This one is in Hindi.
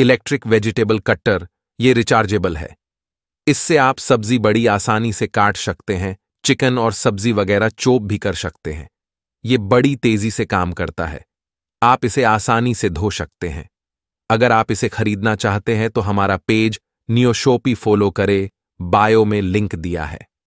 इलेक्ट्रिक वेजिटेबल कट्टर ये रिचार्जेबल है इससे आप सब्जी बड़ी आसानी से काट सकते हैं चिकन और सब्जी वगैरह चोप भी कर सकते हैं ये बड़ी तेजी से काम करता है आप इसे आसानी से धो सकते हैं अगर आप इसे खरीदना चाहते हैं तो हमारा पेज नियोशोपी फॉलो करें बायो में लिंक दिया है